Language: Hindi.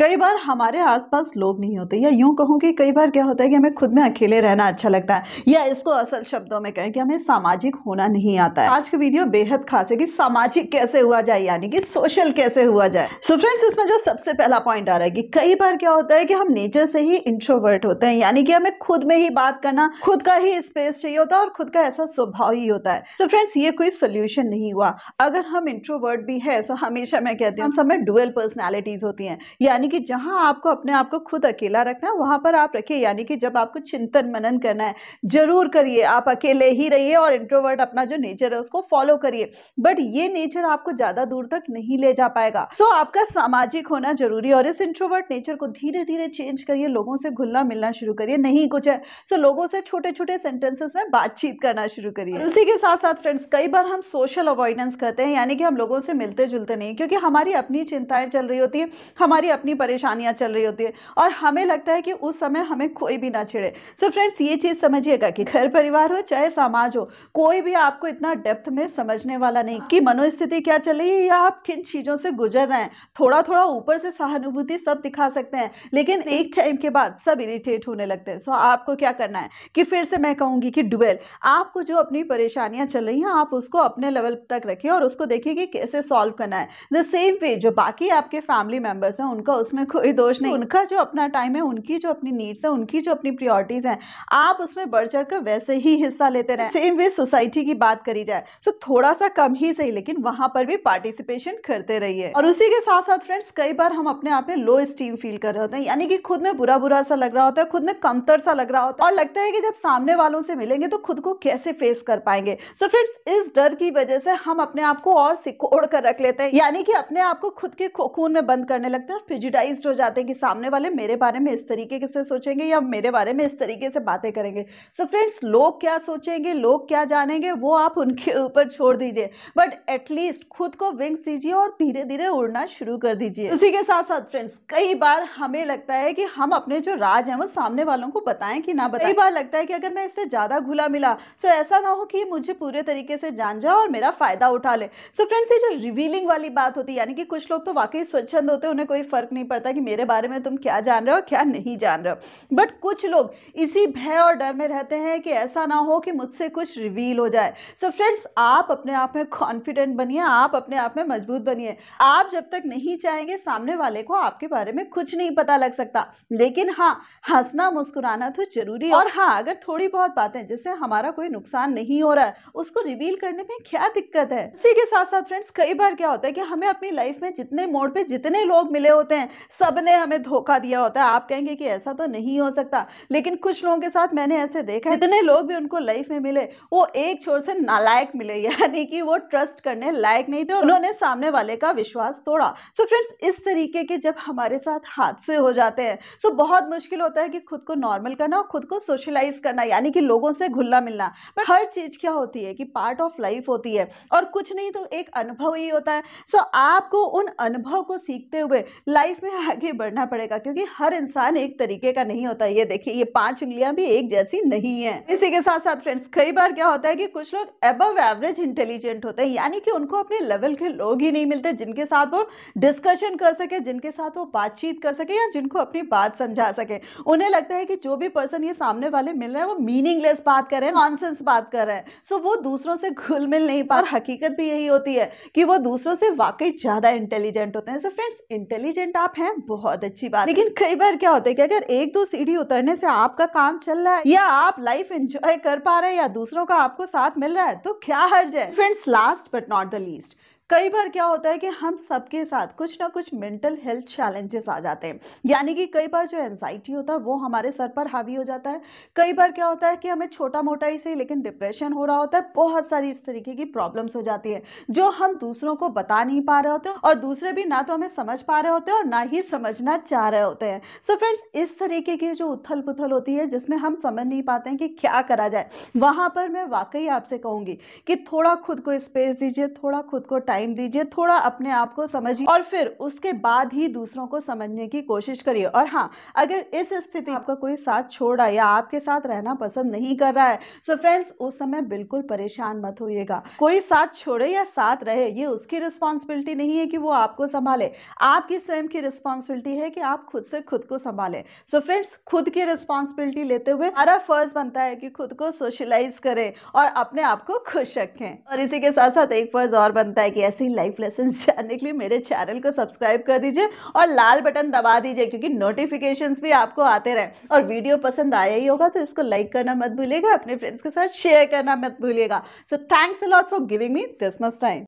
कई बार हमारे आसपास लोग नहीं होते या यूं कहूँ कि कई बार क्या होता है कि हमें खुद में अकेले रहना अच्छा लगता है या इसको असल शब्दों में कहें कि हमें सामाजिक होना नहीं आता है आज की वीडियो बेहद खास है कि सामाजिक कैसे हुआ जाए यानी कि सोशल कैसे हुआ जाए सो फ्रेंड्स इसमें जो सबसे पहला पॉइंट आ रहा है कि कई बार क्या होता है कि हम नेचर से ही इंट्रोवर्ट होते हैं यानी कि हमें खुद में ही बात करना खुद का ही स्पेस चाहिए होता है और खुद का ऐसा स्वभाव ही होता है सो फ्रेंड्स ये कोई सोल्यूशन नहीं हुआ अगर हम इंट्रोवर्ट भी है तो हमेशा मैं कहती हूँ सब में डुअल पर्सनैलिटीज होती है यानी यानी कि जहाँ आपको अपने आप को खुद अकेला रखना है वहाँ पर आप रखिए यानी कि जब आपको चिंतन मनन करना है ज़रूर करिए आप अकेले ही रहिए और इंट्रोवर्ट अपना जो नेचर है उसको फॉलो करिए बट ये नेचर आपको ज़्यादा दूर तक नहीं ले जा पाएगा सो so, आपका सामाजिक होना जरूरी और इस इंट्रोवर्ट नेचर को धीरे धीरे चेंज करिए लोगों से घुलना मिलना शुरू करिए नहीं कुछ है सो so, लोगों से छोटे छोटे सेंटेंसेस में बातचीत करना शुरू करिए उसी के साथ साथ फ्रेंड्स कई बार हम सोशल अवॉइडेंस करते हैं यानी कि हम लोगों से मिलते जुलते नहीं क्योंकि हमारी अपनी चिंताएं चल रही होती है हमारी अपनी परेशानियां चल रही होती है और हमें लगता है कि उस समय हमें कोई भी ना छेड़े सो so फ्रेंड्स ये चीज़ समझिएगा कि घर परिवार हो चाहे समाज हो कोई भी आपको इतना डेप्थ में समझने वाला नहीं कि हाँ। मनोस्थिति क्या चल रही है या आप किन चीज़ों से गुजर रहे हैं थोड़ा थोड़ा ऊपर से सहानुभूति सब दिखा सकते हैं लेकिन एक टाइम के बाद सब इरिटेट होने लगते हैं सो so आपको क्या करना है कि फिर से मैं कहूंगी कि डुबेल आपको जो अपनी परेशानियां चल रही हैं आप उसको अपने लेवल तक रखिए और उसको देखिए कि कैसे सॉल्व करना है द सेम वे जो बाकी आपके फैमिली मेंबर्स हैं उनका उस उसमें कोई दोष नहीं उनका जो अपना टाइम है उनकी जो अपनी नीड्स है उनकी जो अपनी प्रियोरिटीज़ हैं आप उसमें बढ़ चढ़ कर वैसे ही हिस्सा लेते रहें सेम वे सोसाइटी की बात करी जाए सो तो थोड़ा सा कम ही सही लेकिन वहां पर भी पार्टिसिपेशन करते रहिए और उसी के साथ साथ फ्रेंड्स कई बार हम अपने आप में लो स्टीम फील कर रहे होते हैं यानी कि खुद में बुरा बुरा सा लग रहा होता है खुद में कमतर सा लग रहा होता है और लगता है कि जब सामने वालों से मिलेंगे तो खुद को कैसे फेस कर पाएंगे सो फ्रेंड्स इस डर की वजह से हम अपने आप को और सिकोड़ कर रख लेते हैं यानी कि अपने आप को खुद के खोखून में बंद करने लगते हैं और फिजिटा सरप्राइज हो जाते हैं कि सामने वाले मेरे बारे में इस तरीके से सोचेंगे या मेरे बारे में इस तरीके से बातें करेंगे सो फ्रेंड्स लोग क्या सोचेंगे लोग क्या जानेंगे वो आप उनके ऊपर छोड़ दीजिए बट एटलीस्ट खुद को विंग्स दीजिए और धीरे धीरे उड़ना शुरू कर दीजिए उसी के साथ साथ फ्रेंड्स कई बार हमें लगता है कि हम अपने जो राज हैं वो सामने वालों को बताएं कि ना बताएं कई बार लगता है कि अगर मैं इससे ज़्यादा घुला मिला सो तो ऐसा ना हो कि मुझे पूरे तरीके से जान जाए और मेरा फ़ायदा उठा ले सो फ्रेंड्स ये जो रिवीलिंग वाली बात होती है यानी कि कुछ लोग तो वाकई स्वच्छंद होते हैं उन्हें कोई फर्क नहीं नहीं पड़ता कि मेरे बारे में तुम क्या जान रहे हो क्या नहीं जान रहे हो बट कुछ लोग इसी भय और डर में रहते हैं कि ऐसा ना हो कि मुझसे कुछ रिवील हो जाए सो so फ्रेंड्स आप अपने आप में कॉन्फिडेंट बनिए आप अपने आप में मजबूत बनिए आप जब तक नहीं चाहेंगे सामने वाले को आपके बारे में कुछ नहीं पता लग सकता लेकिन हाँ हंसना मुस्कुराना तो जरूरी है और हाँ अगर थोड़ी बहुत बातें जिससे हमारा कोई नुकसान नहीं हो रहा है उसको रिवील करने में क्या दिक्कत है इसी के साथ साथ फ्रेंड्स कई बार क्या होता है कि हमें अपनी लाइफ में जितने मोड़ पे जितने लोग मिले होते हैं सब ने हमें धोखा दिया होता है आप कहेंगे कि ऐसा तो नहीं हो सकता लेकिन कुछ लोगों के साथ मैंने ऐसे देखा इतने लोग भी उनको लाइफ में मिले वो एक छोर से नालायक मिले यानी कि वो ट्रस्ट करने लायक नहीं थे उन्होंने सामने वाले का विश्वास तोड़ा सो so फ्रेंड्स इस तरीके के जब हमारे साथ हादसे हो जाते हैं सो so बहुत मुश्किल होता है कि खुद को नॉर्मल करना और खुद को सोशलाइज करना यानी कि लोगों से घुलना मिलना पर हर चीज़ क्या होती है कि पार्ट ऑफ लाइफ होती है और कुछ नहीं तो एक अनुभव ही होता है सो so आपको उन अनुभव को सीखते हुए लाइफ लाइफ में आगे बढ़ना पड़ेगा क्योंकि हर इंसान एक तरीके का नहीं होता ये देखिए ये पांच उंगलियां भी एक जैसी नहीं है इसी के साथ साथ फ्रेंड्स कई बार क्या होता है कि कुछ लोग एबव एवरेज इंटेलिजेंट होते हैं यानी कि उनको अपने लेवल के लोग ही नहीं मिलते जिनके साथ वो डिस्कशन कर सके जिनके साथ वो बातचीत कर सके या जिनको अपनी बात समझा सके उन्हें लगता है कि जो भी पर्सन ये सामने वाले मिल रहे हैं वो मीनिंगलेस बात कर रहे हैं नॉनसेंस बात कर रहे हैं सो वो दूसरों से घुल मिल नहीं पा हकीकत भी यही होती है कि वो दूसरों से वाकई ज़्यादा इंटेलिजेंट होते हैं सो फ्रेंड्स इंटेलिजेंट आप आप हैं बहुत अच्छी बात लेकिन कई बार क्या होता है कि अगर एक दो सीढ़ी उतरने से आपका काम चल रहा है या आप लाइफ एंजॉय कर पा रहे हैं या दूसरों का आपको साथ मिल रहा है तो क्या हर्ज है friends last but not the least कई बार क्या होता है कि हम सबके साथ कुछ ना कुछ मेंटल हेल्थ चैलेंजेस आ जाते हैं यानी कि कई बार जो एनजाइटी होता है वो हमारे सर पर हावी हो जाता है कई बार क्या होता है कि हमें छोटा मोटा ही सही लेकिन डिप्रेशन हो रहा होता है बहुत सारी इस तरीके की प्रॉब्लम्स हो जाती है जो हम दूसरों को बता नहीं पा रहे होते और दूसरे भी ना तो हमें समझ पा रहे होते हैं और ना ही समझना चाह रहे होते हैं सो so फ्रेंड्स इस तरीके की जो उथल पुथल होती है जिसमें हम समझ नहीं पाते हैं कि क्या करा जाए वहाँ पर मैं वाकई आपसे कहूँगी कि थोड़ा खुद को स्पेस दीजिए थोड़ा खुद को टाइम टाइम दीजिए थोड़ा अपने आप को समझिए और फिर उसके बाद ही दूसरों को समझने की कोशिश करिए और हाँ अगर इस स्थिति आपका कोई साथ छोड़ रहा है या आपके साथ रहना पसंद नहीं कर रहा है सो फ्रेंड्स उस समय बिल्कुल परेशान मत होइएगा कोई साथ छोड़े या साथ रहे ये उसकी रिस्पॉन्सिबिलिटी नहीं है कि वो आपको संभाले आपकी स्वयं की रिस्पॉन्सिबिलिटी है कि आप खुद से खुद को संभालें सो फ्रेंड्स खुद की रिस्पॉन्सिबिलिटी लेते हुए हमारा फर्ज बनता है कि खुद को सोशलाइज करें और अपने आप को खुश रखें और इसी के साथ साथ एक फर्ज और बनता है कि ऐसे ही लाइफ लेसन जानने के लिए मेरे चैनल को सब्सक्राइब कर दीजिए और लाल बटन दबा दीजिए क्योंकि नोटिफिकेशन भी आपको आते रहे और वीडियो पसंद आया ही होगा तो इसको लाइक करना मत भूलिएगा अपने फ्रेंड्स के साथ शेयर करना मत भूलिएगा so thanks a lot for giving me this must time